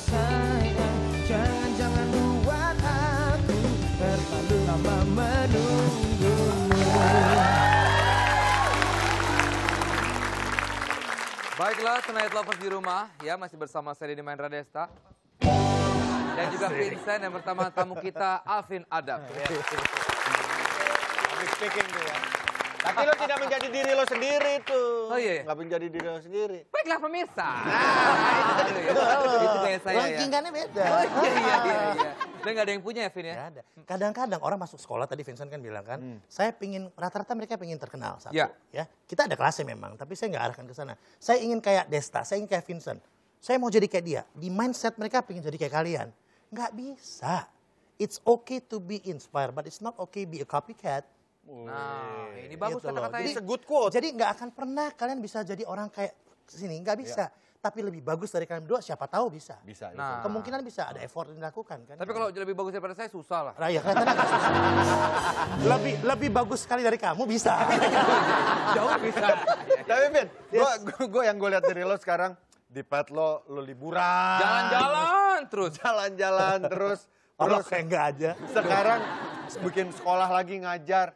Sayang, jangan-jangan buat aku terlalu lama menunggu. Baiklah, Tonight Lovers di rumah, ya masih bersama saya Didi Mahendra Desta. Dan juga Vincent yang pertama tamu kita, Alvin Adab. Yeah. speaking to you. Ya. Tapi lo tidak menjadi diri lo sendiri tuh. Oh iya. iya. Gak menjadi diri lo sendiri. Baiklah pemirsa. Nah, itu, itu, itu kayak saya ya. Rankingannya beda. Oh iya iya iya. iya. Dan gak ada yang punya ya Vin ya? Gak ada. Kadang-kadang orang masuk sekolah tadi Vincent kan bilang kan. Hmm. Saya pingin, rata-rata mereka pingin terkenal satu. Ya. ya. Kita ada kelasnya memang, tapi saya gak arahkan ke sana. Saya ingin kayak Desta, saya ingin kayak Vincent. Saya mau jadi kayak dia. Di mindset mereka pingin jadi kayak kalian. Gak bisa. It's okay to be inspired, but it's not okay be a copycat. Nah, ini bagus gitu kata-kata ini. good quote. Jadi nggak akan pernah kalian bisa jadi orang kayak sini, nggak iya. bisa. Ya. Tapi lebih bagus dari kalian berdua, siapa tahu bisa. Bisa. Gitu. Nah. Kemungkinan bisa ada effort yang dilakukan kan. Tapi kalau lebih bagus daripada saya susah lah. Nah, ya lebih lebih bagus sekali dari kamu bisa. Jauh bisa. Tapi Ben, gue yang gue lihat dari lo sekarang di pet lo lo liburan. Jalan-jalan terus. Jalan-jalan terus. Terus kayak enggak aja. Sekarang bikin sekolah lagi ngajar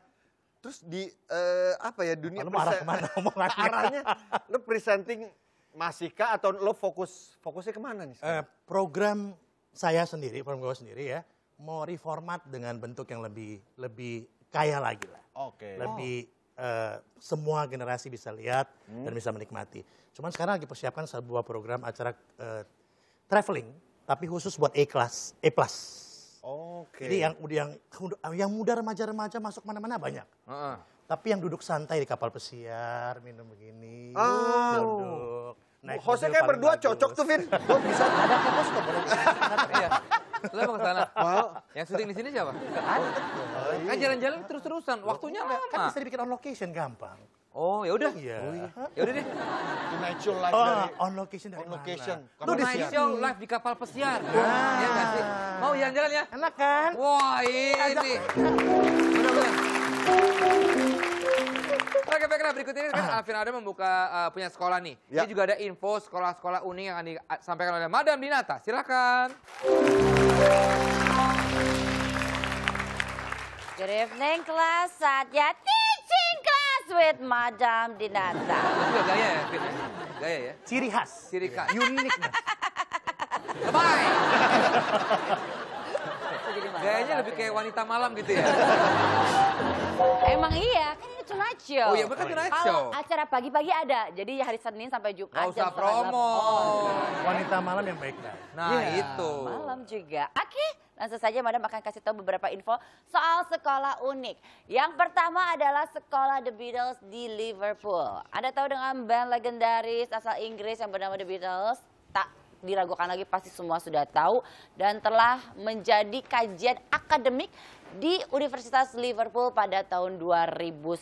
terus di uh, apa ya dunia lu marah kemana omongannya arahnya lu presenting masika atau lo fokus fokusnya kemana nih Uh, program saya sendiri program gue sendiri ya mau reformat dengan bentuk yang lebih lebih kaya lagi lah oke okay. lebih oh. uh, semua generasi bisa lihat hmm. dan bisa menikmati cuman sekarang lagi persiapkan sebuah program acara uh, traveling tapi khusus buat E kelas E plus Oke. Okay. Jadi yang yang yang muda remaja-remaja masuk mana-mana banyak. Uh -uh. Tapi yang duduk santai di kapal pesiar, minum begini, oh. duduk. Naik Hostnya kayak berdua bagus. cocok tuh, Vin. Gue bisa ada fokus tuh. Iya. Lo mau ke sana? Wow. Iya. Yang syuting di sini siapa? Kan jalan-jalan terus-terusan, waktunya kan lama. Kan bisa dibikin on location gampang. Oh, ya udah. Iya. Oh, iya. Ya udah deh. Tonight Show live oh, dari oh, on location dari on location. Lu Show live di kapal pesiar. Wow. Ya enggak iya sih? Mau jalan-jalan ya? Enak kan? Wah, ini. Benar-benar. Oke baiklah Berikut ini kan ah. Alvin Adam membuka uh, punya sekolah nih. Ya. Ini juga ada info sekolah-sekolah unik yang akan disampaikan oleh Madam Dinata. Silakan. Good evening class, saatnya with Madam Dinata. gaya ya, gaya ya. Ciri khas. Ciri khas. Unik. Bye. Gayanya lebih kayak wanita malam gitu ya. Emang iya, kan ini Tonight Show. Oh iya, bukan oh iya. Tonight Show. acara pagi-pagi ada, jadi hari Senin sampai Jumat. Gak usah promo. wanita malam yang baik, Nah, nah itu. Malam juga. aki. Langsung saja Madam akan kasih tahu beberapa info soal sekolah unik. Yang pertama adalah sekolah The Beatles di Liverpool. Anda tahu dengan band legendaris asal Inggris yang bernama The Beatles? Tak diragukan lagi pasti semua sudah tahu dan telah menjadi kajian akademik di Universitas Liverpool pada tahun 2009.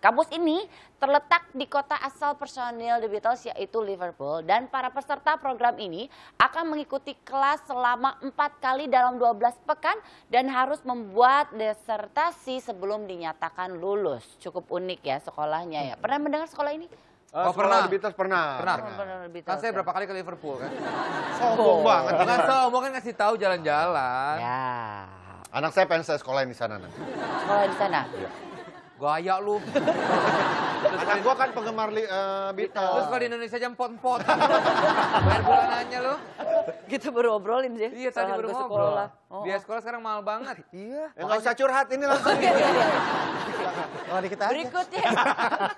Kampus ini terletak di kota asal personil The Beatles yaitu Liverpool dan para peserta program ini akan mengikuti kelas selama 4 kali dalam 12 pekan dan harus membuat desertasi sebelum dinyatakan lulus. Cukup unik ya sekolahnya ya. Pernah mendengar sekolah ini? Oh, oh pernah. The Beatles pernah. Oh, pernah. Oh, pernah. pernah Beatles, kan saya ya. berapa kali ke Liverpool kan. sombong oh. banget. Enggak sombong kan ngasih tahu jalan-jalan. Ya. Anak saya pengen saya sekolahin di sana nanti. Sekolah di sana? Iya. Gaya lu. Anak gua kan penggemar uh, Beatles. Lu di Indonesia jam pot-pot. Main bulanannya lu. Kita gitu baru obrolin sih. Iya, tadi baru ngobrol. Oh. Biaya oh. sekolah sekarang mahal banget. Iya. Ya, gak usah curhat, ini langsung. Oh, iya, iya. Oh, kita Berikutnya.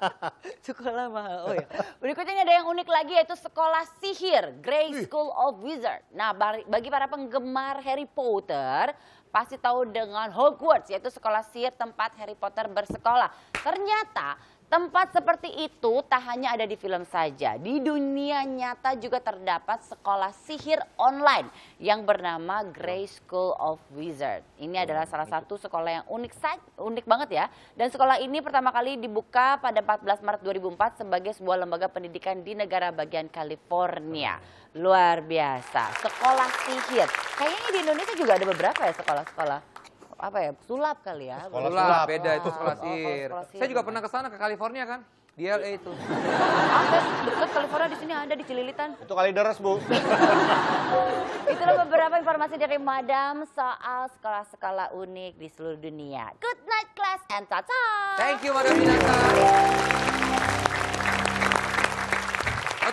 sekolah mahal. Oh iya. Berikutnya ada yang unik lagi yaitu sekolah sihir, Grey School of Wizard. Nah, bagi para penggemar Harry Potter, pasti tahu dengan Hogwarts yaitu sekolah sihir tempat Harry Potter bersekolah. Ternyata Tempat seperti itu tak hanya ada di film saja. Di dunia nyata juga terdapat sekolah sihir online yang bernama Grey School of Wizard. Ini oh, adalah salah satu sekolah yang unik unik banget ya. Dan sekolah ini pertama kali dibuka pada 14 Maret 2004 sebagai sebuah lembaga pendidikan di negara bagian California. Luar biasa, sekolah sihir. Kayaknya di Indonesia juga ada beberapa ya sekolah-sekolah apa ya sulap kali ya sekolah sulap, sulap beda itu sekolah sihir. Oh, saya juga pernah ke sana ke California kan di LA itu ada dekat California di sini ada di Cililitan itu kali deres bu itulah beberapa informasi dari Madam soal sekolah-sekolah unik di seluruh dunia good night class and tata thank you Madam Yeah.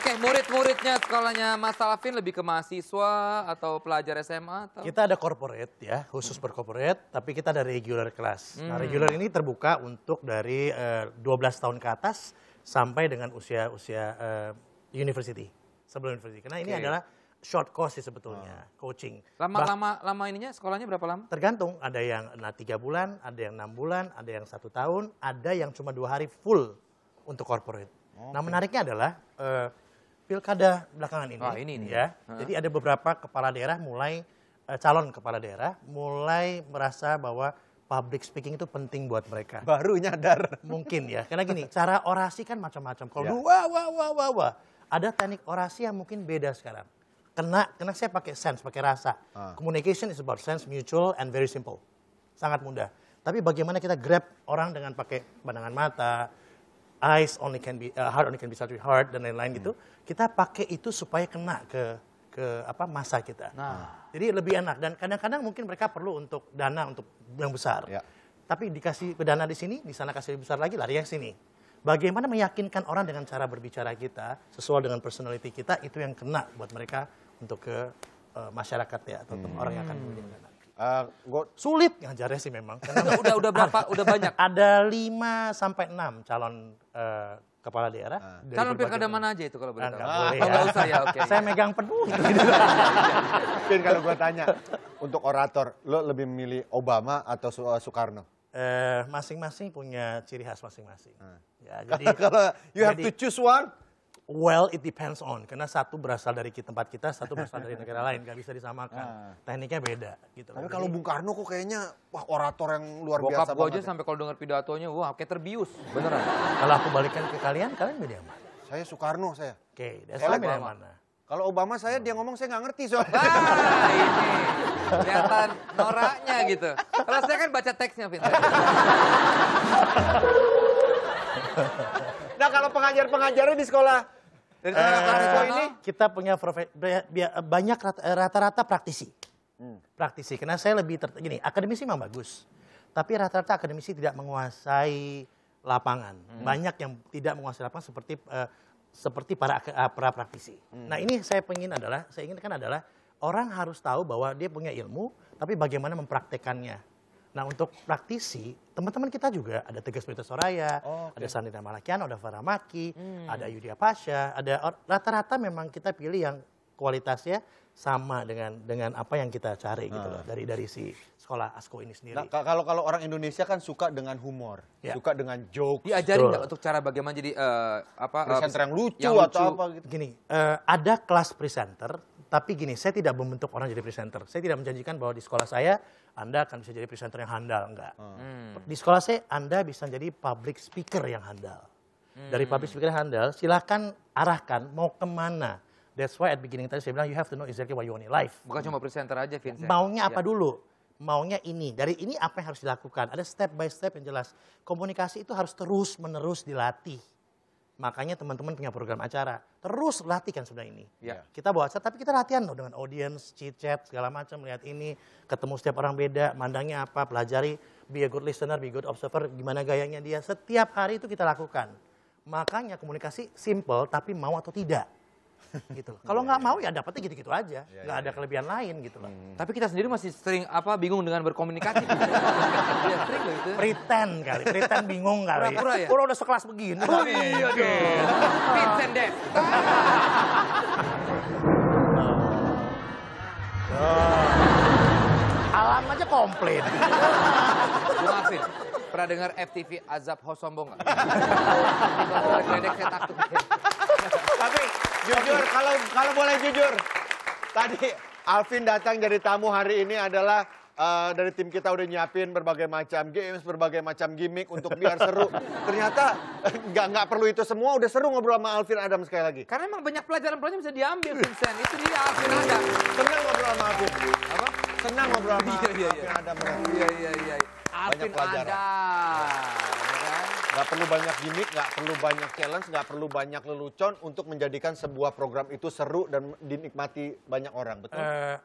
Oke, murid-muridnya sekolahnya Mas Salafin lebih ke mahasiswa atau pelajar SMA? Atau? Kita ada corporate ya, khusus per hmm. corporate, tapi kita ada regular class. Nah, hmm. Nah, regular ini terbuka untuk dari uh, eh, 12 tahun ke atas sampai dengan usia-usia uh, eh, university, sebelum university. Karena ini adalah short course sih sebetulnya oh. coaching. Lama lama lama ininya sekolahnya berapa lama? Tergantung ada yang nah tiga bulan, ada yang 6 bulan, ada yang satu tahun, ada yang cuma dua hari full untuk corporate. Nah menariknya adalah uh, pilkada belakangan ini. Oh, ini, ini. ya. Jadi ada beberapa kepala daerah mulai eh, calon kepala daerah mulai merasa bahwa public speaking itu penting buat mereka. Baru nyadar. Mungkin ya. Karena gini, cara orasi kan macam-macam. Kalau ya. wah wah wah wah wah. Ada teknik orasi yang mungkin beda sekarang. Kena kena saya pakai sense, pakai rasa. Uh. Communication is about sense, mutual and very simple. Sangat mudah. Tapi bagaimana kita grab orang dengan pakai pandangan mata, eyes only can be uh, heart only can be touched with heart dan lain-lain hmm. gitu. Kita pakai itu supaya kena ke ke apa masa kita. Nah. Jadi lebih enak dan kadang-kadang mungkin mereka perlu untuk dana untuk yang besar. Ya. Tapi dikasih dana di sini, di sana kasih lebih besar lagi lari yang sini. Bagaimana meyakinkan orang dengan cara berbicara kita sesuai dengan personality kita itu yang kena buat mereka untuk ke uh, masyarakat ya atau hmm. orang yang akan punya hmm. Uh, gua, sulit ngajarnya sih memang. Karena udah udah berapa? udah banyak. Ada 5 sampai 6 calon uh, kepala daerah. Uh, ah. Kalau pilkada mana aja itu kalau boleh ah, tahu? Ah, boleh ya. usah ya, oke. Okay, Saya ya. megang penuh. Mungkin kalau gue tanya, untuk orator, lo lebih memilih Obama atau Soekarno? Eh, masing-masing punya ciri khas masing-masing. Uh. Ya, jadi kalau you have to choose one, Well, it depends on. Karena satu berasal dari tempat kita, satu berasal dari negara lain. Gak bisa disamakan. Nah. Tekniknya beda. Gitu. Tapi kalau Bung Karno kok kayaknya wah orator yang luar Bokap biasa banget. Bokap gue aja ya. sampai kalau dengar pidatonya, wah kayak terbius. Beneran. kalau aku balikan ke kalian, kalian beda yang mana? Saya Soekarno saya. Oke, okay, saya beda yang mana? Kalau Obama saya dia ngomong saya nggak ngerti soalnya. Ah, ini. Kelihatan noraknya gitu. Kalau saya kan baca teksnya, Vincent. nah kalau pengajar-pengajarnya di sekolah dari sana Pak eh, ini kita punya banyak rata-rata praktisi. Hmm. Praktisi. Karena saya lebih ter gini, akademisi memang bagus. Tapi rata-rata akademisi tidak menguasai lapangan. Hmm. Banyak yang tidak menguasai lapangan seperti uh, seperti para uh, para praktisi. Hmm. Nah, ini saya ingin adalah saya inginkan adalah orang harus tahu bahwa dia punya ilmu tapi bagaimana mempraktekannya. Nah untuk praktisi, teman-teman kita juga ada Tegas Mita Soraya, oh, okay. ada Sandina Malakian, ada Farah Maki, hmm. ada Yudia Pasha, ada rata-rata memang kita pilih yang kualitasnya sama dengan dengan apa yang kita cari gitu loh ah. dari dari si sekolah Asko ini sendiri. Nah, kalau kalau orang Indonesia kan suka dengan humor, yeah. suka dengan joke. Diajarin nggak untuk cara bagaimana jadi uh, apa presenter uh, yang lucu yang atau apa gitu. Gini, uh, ada kelas presenter tapi gini, saya tidak membentuk orang jadi presenter. Saya tidak menjanjikan bahwa di sekolah saya Anda akan bisa jadi presenter yang handal, enggak. Hmm. hmm. Di sekolah saya Anda bisa jadi public speaker yang handal. Hmm. Dari public hmm. speaker yang handal, silahkan arahkan mau kemana. That's why at beginning tadi saya bilang you have to know exactly what you want in life. Bukan hmm. cuma presenter aja, Vincent. Ya, maunya apa ya. dulu? Maunya ini. Dari ini apa yang harus dilakukan? Ada step by step yang jelas. Komunikasi itu harus terus menerus dilatih Makanya teman-teman punya program acara. Terus latihkan sudah ini. Ya. Kita bawa acara, tapi kita latihan loh dengan audience, chit-chat, segala macam. melihat ini, ketemu setiap orang beda, mandangnya apa, pelajari. Be a good listener, be a good observer, gimana gayanya dia. Setiap hari itu kita lakukan. Makanya komunikasi simple, tapi mau atau tidak gitu loh. Kalau nggak mau ya dapetnya gitu-gitu aja, iya, iya, nggak ada iya. kelebihan lain gitu loh. Hmm. Tapi kita sendiri masih sering apa bingung dengan berkomunikasi. ya, sering loh itu. Pretend kali, pretend bingung kali. Pura-pura ya. Pura udah sekelas begini. Oh iya dong. Pretend deh. Alam aja komplit. Maafin, pernah dengar FTV Azab Hosombong nggak? Kalau saya takut jujur kalau kalau boleh jujur. Tadi Alvin datang jadi tamu hari ini adalah uh, dari tim kita udah nyiapin berbagai macam games, berbagai macam gimmick untuk biar seru. Ternyata nggak nggak perlu itu semua, udah seru ngobrol sama Alvin Adam sekali lagi. Karena emang banyak pelajaran-pelajaran bisa diambil, Vincent. Itu dia Alvin ada Senang ngobrol sama Alvin. Apa? Senang ngobrol sama Alvin Adam. Iya, iya, iya. Alvin Adam. Iya, iya, iya. Nggak perlu banyak gimmick, nggak perlu banyak challenge, nggak perlu banyak lelucon untuk menjadikan sebuah program itu seru dan dinikmati banyak orang, betul? Eh,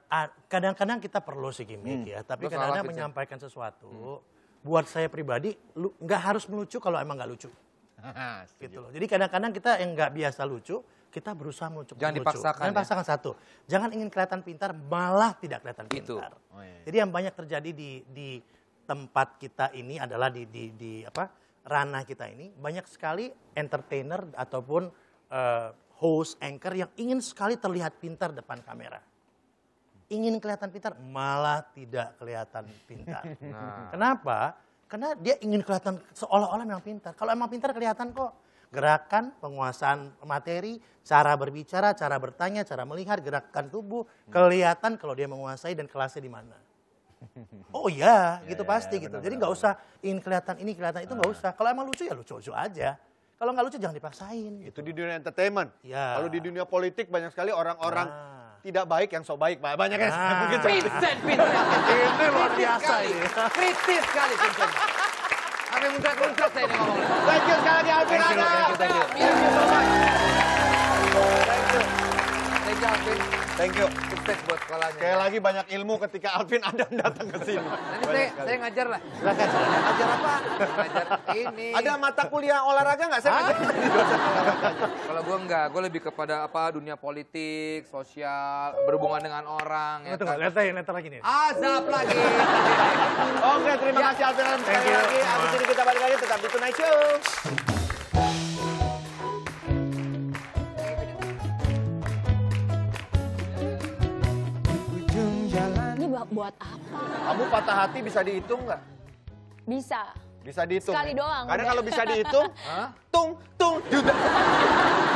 kadang-kadang uh, kita perlu sih gimmick hmm. ya, tapi kadang-kadang menyampaikan sesuatu, hmm. buat saya pribadi nggak harus melucu kalau emang nggak lucu. Ah, gitu loh. Jadi kadang-kadang kita yang nggak biasa lucu, kita berusaha melucu. Jangan melucu. dipaksakan. Jangan ya? satu. Jangan ingin kelihatan pintar, malah tidak kelihatan gitu. pintar. Oh, iya. Jadi yang banyak terjadi di, di tempat kita ini adalah di, di, di apa? ranah kita ini banyak sekali entertainer ataupun uh, host anchor yang ingin sekali terlihat pintar depan kamera. Ingin kelihatan pintar malah tidak kelihatan pintar. Nah. Kenapa? Karena dia ingin kelihatan seolah-olah memang pintar. Kalau emang pintar kelihatan kok gerakan, penguasaan materi, cara berbicara, cara bertanya, cara melihat, gerakan tubuh, kelihatan kalau dia menguasai dan kelasnya di mana. oh iya, iya gitu ya, pasti gitu. Benar, Jadi nggak usah ingin kelihatan ini kelihatan itu nggak ah. usah. Kalau emang lucu ya lucu-lucu aja. Kalau nggak lucu jangan dipaksain. Itu gitu. di dunia entertainment. Ya. Kalau di dunia politik banyak sekali orang-orang nah. tidak baik yang so baik, Banyak ah. ya. Nah. Mungkin Vincent, Vincent. ini luar biasa ini. Kritis sekali, Vincent. Sampai muncrat-muncrat saya ini ngomong. Thank you sekali lagi, Alvin Thank you, thank you, Thank you. Sukses buat sekolahnya. Kayak lagi banyak ilmu ketika Alvin Adam datang ke sini. Nanti saya, saya ngajar lah. Ngajar apa? Ngajar ini. Ada mata kuliah olahraga nggak? Saya ngajar. Kalau gue nggak, gue lebih kepada apa dunia politik, sosial, berhubungan dengan orang. Ya Tunggu, kan? lihat lagi, lihat lagi nih. Azab lagi. Oke, terima ya. kasih Alvin Adam sekali lagi. Abis ini kita balik lagi tetap di Tonight Show. buat apa? Kamu patah hati bisa dihitung nggak? Bisa. Bisa dihitung. Sekali ya? doang. Karena kalau bisa dihitung, tung tung juga.